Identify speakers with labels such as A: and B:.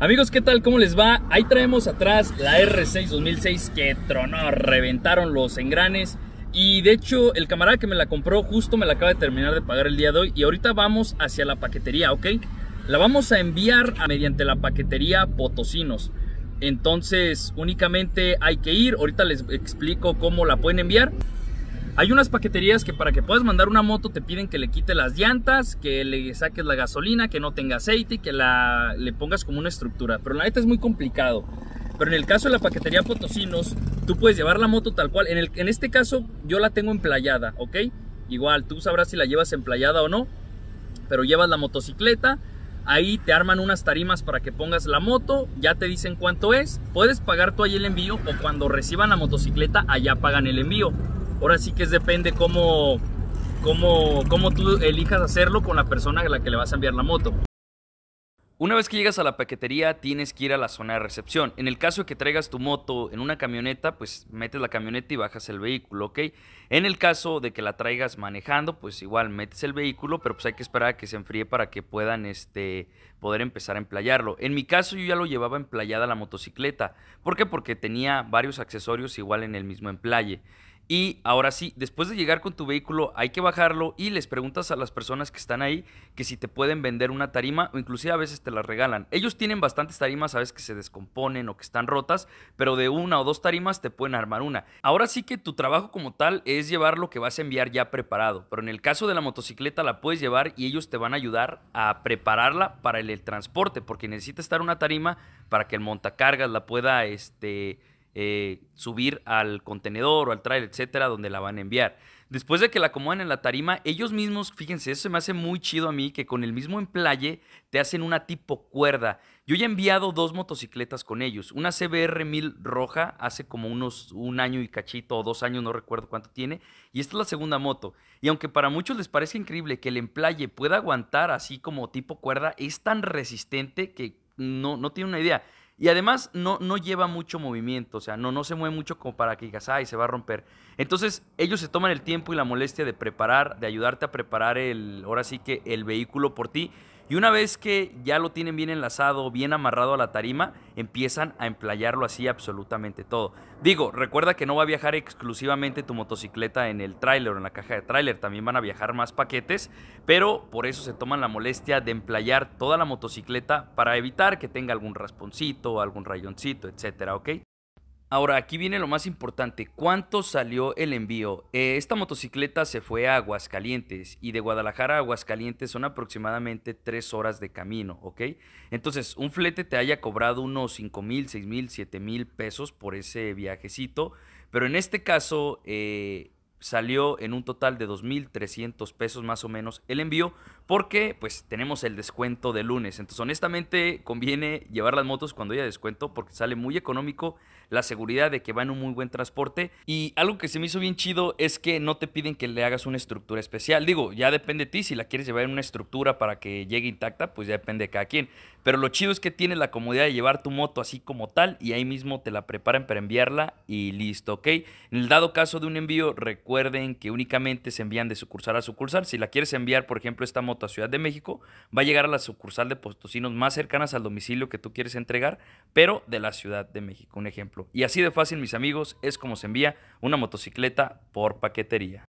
A: Amigos, ¿qué tal? ¿Cómo les va? Ahí traemos atrás la R6 2006 que tronó, reventaron los engranes. Y de hecho, el camarada que me la compró justo me la acaba de terminar de pagar el día de hoy. Y ahorita vamos hacia la paquetería, ¿ok? La vamos a enviar mediante la paquetería Potosinos. Entonces, únicamente hay que ir. Ahorita les explico cómo la pueden enviar. Hay unas paqueterías que para que puedas mandar una moto te piden que le quite las llantas, que le saques la gasolina, que no tenga aceite y que le pongas como una estructura. Pero la neta es muy complicado. Pero en el caso de la paquetería Potosinos, tú puedes llevar la moto tal cual. En, este caso yo la tengo emplayada, ¿ok? Igual, tú sabrás si la llevas emplayada o no. Pero llevas la motocicleta, Ahí te arman unas tarimas para que pongas la moto, ya te dicen cuánto es, puedes pagar tú ahí el envío o cuando reciban la motocicleta allá pagan el envío ahora sí que es depende cómo, cómo, cómo tú elijas hacerlo con la persona a la que le vas a enviar la moto. Una vez que llegas a la paquetería, tienes que ir a la zona de recepción. En el caso de que traigas tu moto en una camioneta, pues metes la camioneta y bajas el vehículo, ¿ok? En el caso de que la traigas manejando, pues igual metes el vehículo, pero pues hay que esperar a que se enfríe para que puedan este, poder empezar a emplayarlo. En mi caso, yo ya lo llevaba emplayada la motocicleta. ¿Por qué? Porque tenía varios accesorios igual en el mismo emplaye. Y ahora sí, después de llegar con tu vehículo hay que bajarlo y les preguntas a las personas que están ahí que si te pueden vender una tarima o inclusive a veces te la regalan. Ellos tienen bastantes tarimas, a veces que se descomponen o que están rotas, pero de una o dos tarimas te pueden armar una. Ahora sí que tu trabajo como tal es llevar lo que vas a enviar ya preparado, pero en el caso de la motocicleta la puedes llevar y ellos te van a ayudar a prepararla para el, transporte porque necesita estar una tarima para que el montacargas la pueda este eh, subir al contenedor o al trailer, etcétera, donde la van a enviar. Después de que la acomodan en la tarima, ellos mismos, fíjense, eso se me hace muy chido a mí, que con el mismo emplaye te hacen una tipo cuerda. Yo ya he enviado dos motocicletas con ellos, una CBR 1000 roja hace como unos un año y cachito o dos años, no recuerdo cuánto tiene, y esta es la segunda moto. Y aunque para muchos les parece increíble que el emplaye pueda aguantar así como tipo cuerda, es tan resistente que no, no tiene una idea. Y además no, no lleva mucho movimiento, o sea, no, no se mueve mucho como para que digas, ay, se va a romper. Entonces ellos se toman el tiempo y la molestia de preparar, de ayudarte a preparar el, ahora sí que el vehículo por ti. Y una vez que ya lo tienen bien enlazado, bien amarrado a la tarima, empiezan a emplayarlo así absolutamente todo. Digo, recuerda que no va a viajar exclusivamente tu motocicleta en el tráiler o en la caja de tráiler, también van a viajar más paquetes, pero por eso se toman la molestia de emplayar toda la motocicleta para evitar que tenga algún rasponcito, algún rayoncito, etcétera, ¿ok? Ahora, aquí viene lo más importante. ¿Cuánto salió el envío? Eh, esta motocicleta se fue a Aguascalientes y de Guadalajara a Aguascalientes son aproximadamente 3 horas de camino, ¿ok? Entonces, un flete te haya cobrado unos 5 mil, 6 mil, 7 mil pesos por ese viajecito. Pero en este caso, eh, salió en un total de 2.300 pesos más o menos el envío porque pues tenemos el descuento de lunes. Entonces honestamente conviene llevar las motos cuando haya descuento porque sale muy económico la seguridad de que va en un muy buen transporte y algo que se me hizo bien chido es que no te piden que le hagas una estructura especial. Digo, ya depende de ti, si la quieres llevar en una estructura para que llegue intacta, pues ya depende de cada quien. Pero lo chido es que tienes la comodidad de llevar tu moto así como tal y ahí mismo te la preparan para enviarla y listo, ¿ok? En el dado caso de un envío, recuerda Recuerden que únicamente se envían de sucursal a sucursal. Si la quieres enviar, por ejemplo, esta moto a Ciudad de México, va a llegar a la sucursal de Postocinos más cercanas al domicilio que tú quieres entregar, pero de la Ciudad de México, un ejemplo. Y así de fácil, mis amigos, es como se envía una motocicleta por paquetería.